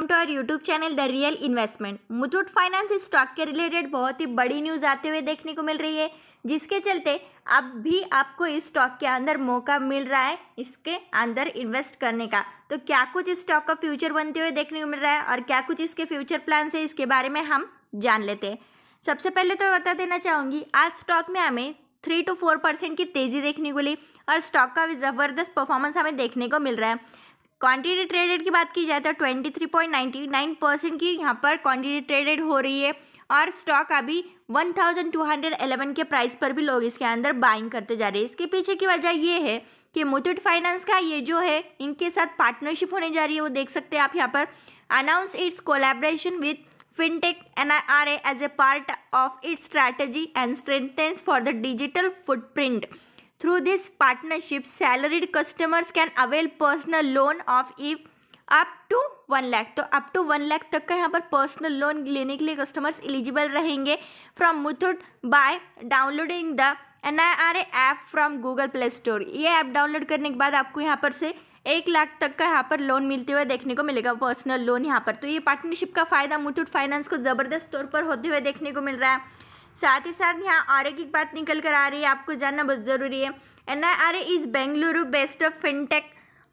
welcome to our YouTube channel the real investment Muthoot finance stock के related बहुत ही बड़ी न्यूज़ आते हुए देखने को मिल रही है जिसके चलते अब भी आपको इस स्टॉक के अंदर मौका मिल रहा है इसके अंदर इन्वेस्ट करने का तो क्या कुछ इस स्टॉक का फ्यूचर बनते हुए देखने को मिल रहा है और क्या कुछ इसके फ्यूचर प्लान है इसके बारे में हम जान लेते हैं सबसे पहले तो बता देना चाहूँगी आज स्टॉक में हमें थ्री टू फोर परसेंट की तेज़ी देखने को मिली और स्टॉक का भी ज़बरदस्त परफॉर्मेंस हमें देखने को मिल रहा है क्वांटिटी ट्रेडेड की बात की जाए तो twenty three point ninety nine percent की यहाँ पर क्वांटिटी ट्रेडेड हो रही है और स्टॉक अभी 1211 के प्राइस पर भी लोग इसके अंदर बाइंग करते जा रहे हैं इसके पीछे की वजह ये है कि मुथूट फाइनेंस का ये जो है इनके साथ पार्टनरशिप होने जा रही है वो देख सकते हैं आप यहाँ पर announce its collaboration with fintech NIRA as a part of its strategy and strengthens for the digital footprint Through this partnership, salaried customers can avail personal loan of if up to one lakh तो up to one lakh तक का यहाँ पर personal loan लेने के लिए customers eligible रहेंगे from Muthoot by downloading the N I R app from Google Play Store ये ऐप डाउनलोड करने के बाद आपको यहाँ पर से एक लाख तक का यहाँ पर लोन मिलते हुए देखने को मिलेगा पर्सनल लोन यहाँ पर तो ये पार्टनरशिप का फायदा मुथुट फाइनेंस को ज़बरदस्त तौर पर होते हुए देखने को मिल रहा है साथ ही साथ यहाँ और एक एक बात निकल कर आ रही है आपको जानना बहुत ज़रूरी है N I R A is Bengaluru based of fintech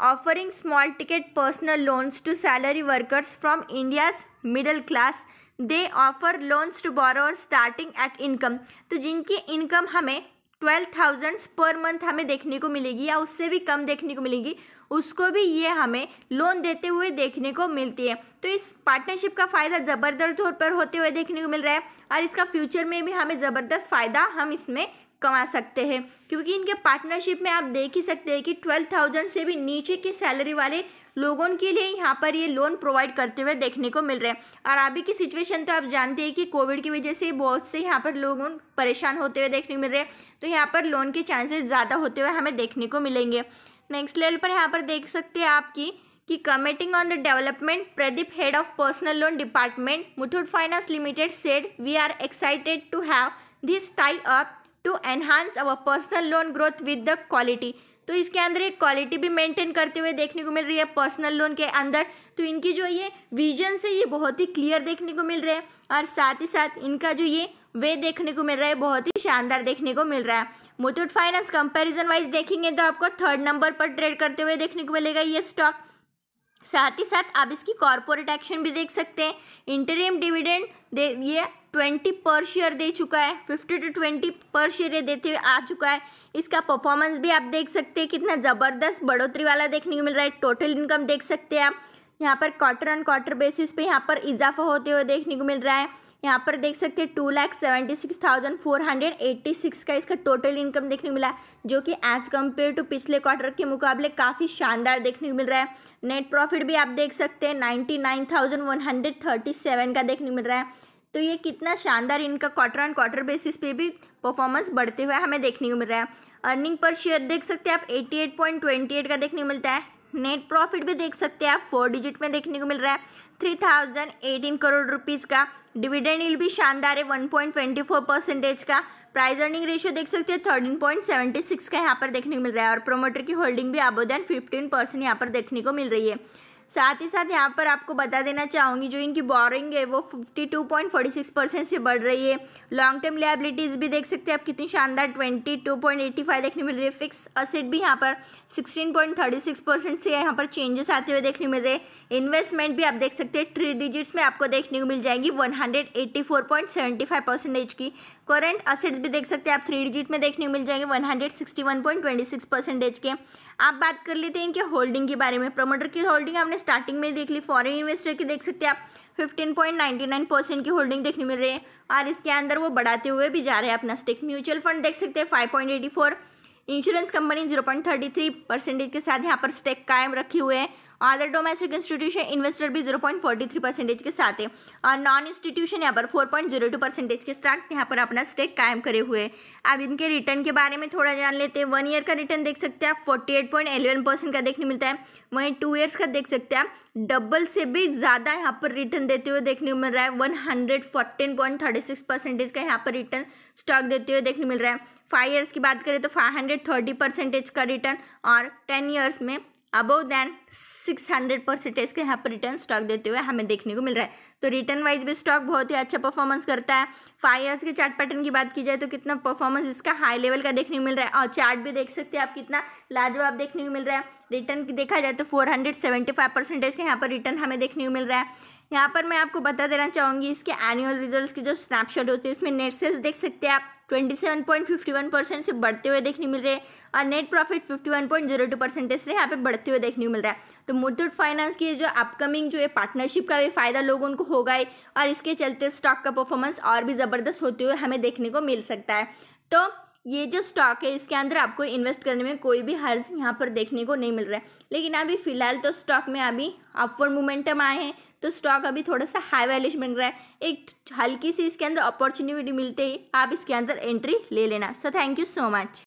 offering small ticket personal loans to salary workers from India's middle class they offer loans to borrow starting at income तो जिनकी इनकम हमें ट्वेल्व थाउजेंड्स पर मंथ हमें देखने को मिलेगी या उससे भी कम देखने को मिलेगी उसको भी ये हमें लोन देते हुए देखने को मिलती है तो इस पार्टनरशिप का फ़ायदा ज़बरदस्त तौर पर होते हुए देखने को मिल रहा है और इसका फ्यूचर में भी हमें ज़बरदस्त फ़ायदा हम इसमें कमा सकते हैं क्योंकि इनके पार्टनरशिप में आप देख ही सकते हैं कि ट्वेल्व थाउजेंड से भी नीचे की सैलरी वाले लोगों के लिए यहाँ पर ये लोन प्रोवाइड करते हुए देखने को मिल रहे हैं और अभी की सिचुएशन तो आप जानते हैं कि कोविड की वजह से बहुत से यहाँ पर लोगों परेशान होते हुए देखने को मिल रहे हैं तो यहाँ पर लोन के चांसेस ज़्यादा होते हुए हमें देखने को मिलेंगे नेक्स्ट लेवल पर यहाँ पर देख सकते हैं आपकी कि commenting on the development Pradeep head of personal loan department Muthoot finance limited said we are excited to have this tie up to enhance our personal loan growth with the quality तो इसके अंदर एक क्वालिटी भी मेंटेन करते हुए देखने को मिल रही है पर्सनल लोन के अंदर तो इनकी जो ये विजन से ये बहुत ही क्लियर देखने को मिल रहा है और साथ ही साथ इनका जो ये वे देखने को मिल रहा है बहुत ही शानदार देखने को मिल रहा है मुथूट फाइनेंस कंपैरिजन वाइज देखेंगे तो आपको थर्ड नंबर पर ट्रेड करते हुए देखने को मिलेगा ये स्टॉक साथ ही साथ आप इसकी कॉरपोरेट एक्शन भी देख सकते हैं इंटरिम डिविडेंड दे ये ट्वेंटी पर शेयर दे चुका है फिफ्टी टू ट्वेंटी पर शेयर देते हुए आ चुका है इसका परफॉर्मेंस भी आप देख सकते हैं कितना ज़बरदस्त बढ़ोतरी वाला देखने को मिल रहा है टोटल इनकम देख सकते हैं आप यहाँ पर क्वार्टर ऑन क्वार्टर बेसिस पे यहाँ पर इजाफा होते हुए देखने को मिल रहा है यहाँ पर देख सकते हैं two lakh seventy six thousand four hundred eighty six का इसका टोटल इनकम देखने को मिला जो कि एज़ कम्पेयर टू पिछले क्वार्टर के मुकाबले काफ़ी शानदार देखने को मिल रहा है नेट प्रॉफिट भी आप देख सकते हैं ninety nine thousand one hundred thirty seven का देखने को मिल रहा है तो ये कितना शानदार इनका क्वार्टर ऑन क्वार्टर बेसिस पे भी परफॉर्मेंस बढ़ते हुए हमें देखने को मिल रहा है अर्निंग पर शेयर देख सकते हैं आप एट का देखने को मिलता है नेट प्रॉफिट भी देख सकते हैं आप फोर डिजिट में देखने को मिल रहा है three thousand eighteen crore rupees का डिविडेंड इल भी शानदार है one point twenty four percentage का प्राइज अर्निंग रेशियो देख सकते हैं थर्टीन पॉइंट सेवेंटी सिक्स का यहाँ पर देखने को मिल रहा है और प्रोमोटर की होल्डिंग भी अबो दैन फिफ्टीन परसेंट यहाँ पर देखने को मिल रही है साथ ही साथ यहाँ पर आपको बता देना चाहूँगी जो इनकी बोरिंग है वो fifty two point forty six percent से बढ़ रही है लॉन्ग टर्म लाइबिलिटीज़ भी देख सकते हैं आप कितनी शानदार twenty two point eighty five देखने मिल रही है फिक्स असेट भी यहाँ पर 16.36 परसेंट से यहाँ पर चेंजेस आते हुए देखने मिल रहे हैं इन्वेस्टमेंट भी आप देख सकते हैं थ्री डिजिट्स में आपको देखने को मिल जाएंगी 184.75 परसेंटेज की करंट असेट्स भी देख सकते हैं आप थ्री डिजिट में देखने को मिल जाएंगे 161.26 परसेंटेज के आप बात कर लेते हैं इनके होल्डिंग के बारे में प्रमोटर की होल्डिंग आपने स्टार्टिंग में देख ली फॉरन इन्वेस्टर की देख सकते हैं आप नाइन परसेंट की होल्डिंग देखने मिल रही है और इसके अंदर वो बढ़ाते हुए भी जा रहे हैं अपना स्टेक म्यूचुअल फंड देख सकते हैं for insurance company zero point thirty three percentage के साथ यहाँ पर स्टेक कायम रखी हुए हैं अदर डोमेस्टिक इंस्टीट्यूशन इन्वेस्टर भी zero point forty three percentage के साथ है और नॉन इंस्टीट्यूशन यहाँ पर four point zero two percentage के स्टॉक यहाँ पर अपना स्टेक कायम करे हुए अब इनके रिटर्न के बारे में थोड़ा जान लेते हैं वन ईयर का रिटर्न देख सकते हैं आप forty eight point eleven percent का देखने मिलता है वहीं टू ईयर्स का देख सकते हैं डबल से भी ज़्यादा यहाँ पर रिटर्न देते हुए देखने को मिल रहा है one hundred fourteen point thirty six percentage का यहाँ पर रिटर्न स्टॉक देते हुए देखने मिल रहा है फाइव ईयर्स की बात करें तो फाइव हंड्रेड थर्टी परसेंटेज का रिटर्न और टेन ईयर्स में above than six hundred percentage के यहाँ पर रिटर्न स्टॉक देते हुए हमें देखने को मिल रहा है तो रिटर्न वाइज भी स्टॉक बहुत ही अच्छा परफॉर्मेंस करता है फाइव ईयर्स के चार्ट पैटर्न की बात की जाए तो कितना परफॉर्मेंस इसका हाई लेवल का देखने को मिल रहा है और चार्ट भी देख सकते हैं आप कितना लाजवाब देखने को मिल रहा है रिटर्न देखा जाए तो four hundred seventy five percentage के यहाँ पर रिटर्न हमें देखने को मिल रहा है यहाँ पर मैं आपको बता देना चाहूँगी इसके एनुअल रिजल्ट्स की जो स्नैपशॉट होती है इसमें नेट सेल्स देख सकते हैं आप twenty seven point fifty one percent से बढ़ते हुए देखने मिल रहे हैं और net profit fifty one point zero two percentage से यहाँ पे बढ़ते हुए देखने मिल रहा है तो मुथूट फाइनेंस की जो अपकमिंग जो है पार्टनरशिप का भी फ़ायदा लोगों को होगा ही और इसके चलते स्टॉक का परफॉर्मेंस और भी ज़बरदस्त होते हुए हमें देखने को मिल सकता है तो ये जो स्टॉक है इसके अंदर आपको इन्वेस्ट करने में कोई भी हर्ज यहाँ पर देखने को नहीं मिल रहा है लेकिन अभी फ़िलहाल तो स्टॉक में अभी अपवर्ड मोमेंटम आए हैं तो स्टॉक अभी थोड़ा सा हाई वैल्यूज बन रहा है एक हल्की सी इसके अंदर अपॉर्चुनिटी मिलते ही आप इसके अंदर एंट्री ले लेना so thank you so much